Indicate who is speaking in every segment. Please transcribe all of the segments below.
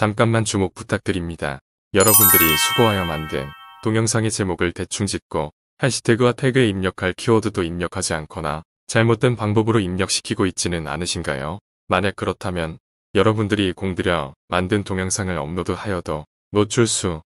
Speaker 1: 잠깐만 주목 부탁드립니다. 여러분들이 수고하여 만든 동영상의 제목을 대충 짓고 해시태그와 태그에 입력할 키워드도 입력하지 않거나 잘못된 방법으로 입력시키고 있지는 않으신가요? 만약 그렇다면 여러분들이 공들여 만든 동영상을 업로드하여도 노출수,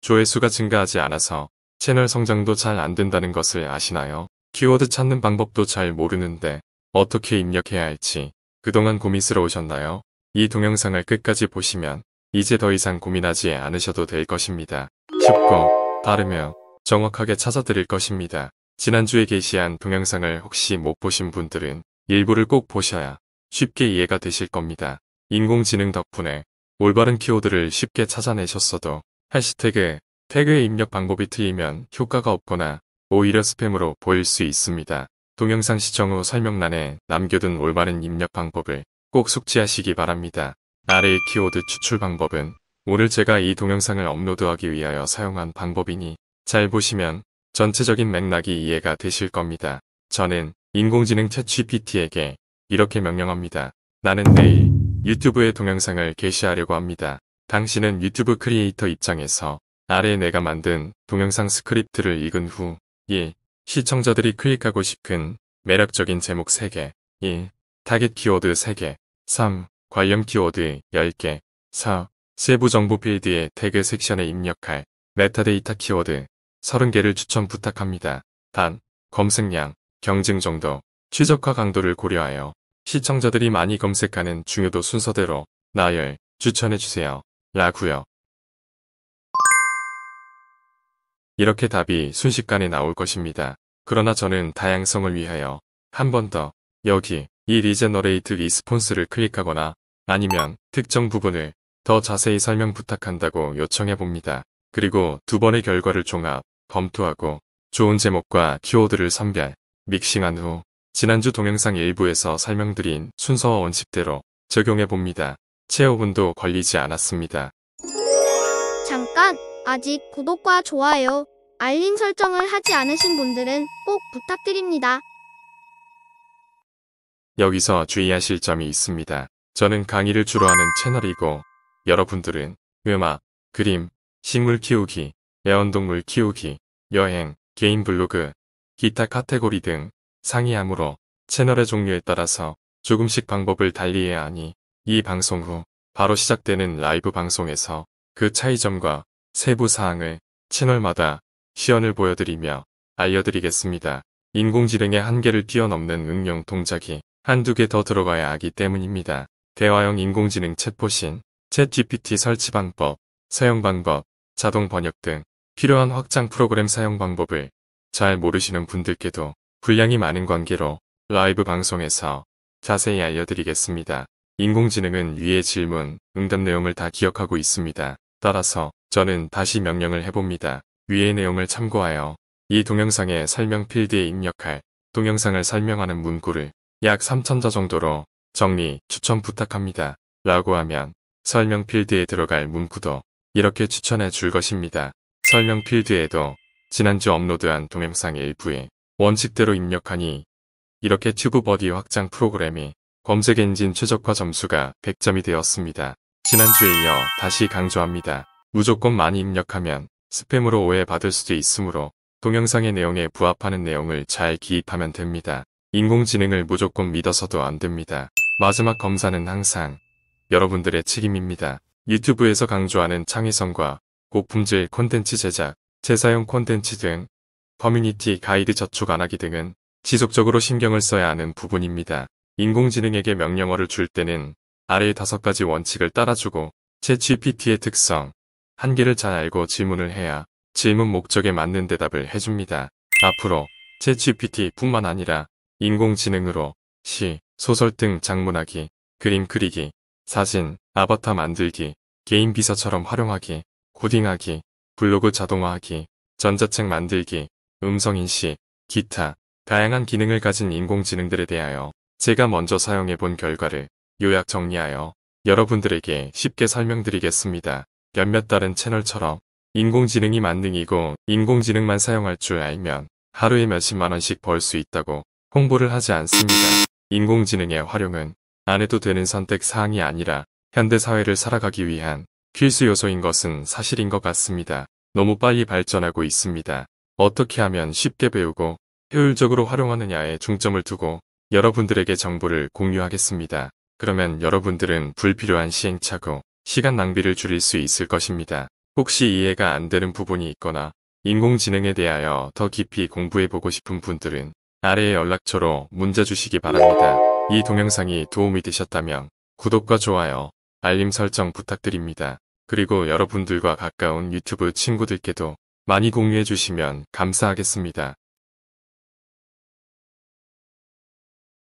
Speaker 1: 조회수가 증가하지 않아서 채널 성장도 잘 안된다는 것을 아시나요? 키워드 찾는 방법도 잘 모르는데 어떻게 입력해야 할지 그동안 고민스러우셨나요? 이 동영상을 끝까지 보시면 이제 더 이상 고민하지 않으셔도 될 것입니다. 쉽고 빠르며 정확하게 찾아드릴 것입니다. 지난주에 게시한 동영상을 혹시 못 보신 분들은 일부를 꼭 보셔야 쉽게 이해가 되실 겁니다. 인공지능 덕분에 올바른 키워드를 쉽게 찾아내셨어도 해시태그, 태그의 입력 방법이 틀리면 효과가 없거나 오히려 스팸으로 보일 수 있습니다. 동영상 시청 후 설명란에 남겨둔 올바른 입력 방법을 꼭 숙지하시기 바랍니다. 아래의 키워드 추출 방법은 오늘 제가 이 동영상을 업로드하기 위하여 사용한 방법이니 잘 보시면 전체적인 맥락이 이해가 되실 겁니다. 저는 인공지능 채 g p t 에게 이렇게 명령합니다. 나는 내일 유튜브에 동영상을 게시하려고 합니다. 당신은 유튜브 크리에이터 입장에서 아래 내가 만든 동영상 스크립트를 읽은 후 1. 시청자들이 클릭하고 싶은 매력적인 제목 3개 2. 타겟 키워드 3개 3. 관련 키워드 10개 4. 세부 정보 필드의 태그 섹션에 입력할 메타데이터 키워드 30개를 추천 부탁합니다. 단, 검색량, 경쟁 정도, 최적화 강도를 고려하여 시청자들이 많이 검색하는 중요도 순서대로 나열, 추천해주세요. 라구요. 이렇게 답이 순식간에 나올 것입니다. 그러나 저는 다양성을 위하여 한 번 더 여기 이 리제너레이트 리스폰스를 클릭하거나 아니면 특정 부분을 더 자세히 설명 부탁한다고 요청해봅니다. 그리고 두 번의 결과를 종합, 검토하고 좋은 제목과 키워드를 선별, 믹싱한 후 지난주 동영상 일부에서 설명드린 순서와 원칙대로 적용해봅니다. 채우분도 걸리지 않았습니다. 잠깐! 아직 구독과 좋아요, 알림 설정을 하지 않으신 분들은 꼭 부탁드립니다. 여기서 주의하실 점이 있습니다. 저는 강의를 주로 하는 채널이고 여러분들은 음악, 그림, 식물 키우기, 애완동물 키우기, 여행, 개인 블로그, 기타 카테고리 등 상이하므로 채널의 종류에 따라서 조금씩 방법을 달리해야 하니 이 방송 후 바로 시작되는 라이브 방송에서 그 차이점과 세부 사항을 채널마다 시연을 보여드리며 알려드리겠습니다. 인공지능의 한계를 뛰어넘는 응용 동작이 한두 개 더 들어가야 하기 때문입니다. 대화형 인공지능 챗봇인 챗GPT 설치 방법, 사용 방법, 자동 번역 등 필요한 확장 프로그램 사용 방법을 잘 모르시는 분들께도 분량이 많은 관계로 라이브 방송에서 자세히 알려드리겠습니다. 인공지능은 위의 질문, 응답 내용을 다 기억하고 있습니다. 따라서 저는 다시 명령을 해봅니다. 위의 내용을 참고하여 이 동영상의 설명 필드에 입력할 동영상을 설명하는 문구를 약 3천자 정도로 정리, 추천 부탁합니다. 라고 하면 설명 필드에 들어갈 문구도 이렇게 추천해 줄 것입니다. 설명 필드에도 지난주 업로드한 동영상 의 일부에 원칙대로 입력하니 이렇게 튜브 버디 확장 프로그램이 검색 엔진 최적화 점수가 100점이 되었습니다. 지난주에 이어 다시 강조합니다. 무조건 많이 입력하면 스팸으로 오해받을 수도 있으므로 동영상의 내용에 부합하는 내용을 잘 기입하면 됩니다. 인공지능을 무조건 믿어서도 안 됩니다. 마지막 검사는 항상 여러분들의 책임입니다. 유튜브에서 강조하는 창의성과 고품질 콘텐츠 제작, 재사용 콘텐츠 등 커뮤니티 가이드 저축 안하기 등은 지속적으로 신경을 써야 하는 부분입니다. 인공지능에게 명령어를 줄 때는 아래의 다섯 가지 원칙을 따라주고 제 GPT의 특성, 한계를 잘 알고 질문을 해야 질문 목적에 맞는 대답을 해줍니다. 앞으로 제 GPT뿐만 아니라 인공지능으로 시, 소설 등 장문하기, 그림 그리기, 사진, 아바타 만들기, 개인 비서처럼 활용하기, 코딩하기, 블로그 자동화하기, 전자책 만들기, 음성인식, 기타, 다양한 기능을 가진 인공지능들에 대하여 제가 먼저 사용해 본 결과를 요약 정리하여 여러분들에게 쉽게 설명드리겠습니다. 몇몇 다른 채널처럼 인공지능이 만능이고 인공지능만 사용할 줄 알면 하루에 몇십만 원씩 벌 수 있다고 홍보를 하지 않습니다. 인공지능의 활용은 안 해도 되는 선택 사항이 아니라 현대사회를 살아가기 위한 필수 요소인 것은 사실인 것 같습니다. 너무 빨리 발전하고 있습니다. 어떻게 하면 쉽게 배우고 효율적으로 활용하느냐에 중점을 두고 여러분들에게 정보를 공유하겠습니다. 그러면 여러분들은 불필요한 시행착오, 시간 낭비를 줄일 수 있을 것입니다. 혹시 이해가 안 되는 부분이 있거나 인공지능에 대하여 더 깊이 공부해보고 싶은 분들은 아래의 연락처로 문자 주시기 바랍니다. 이 동영상이 도움이 되셨다면 구독과 좋아요, 알림 설정 부탁드립니다. 그리고 여러분들과 가까운 유튜브 친구들께도 많이 공유해 주시면 감사하겠습니다.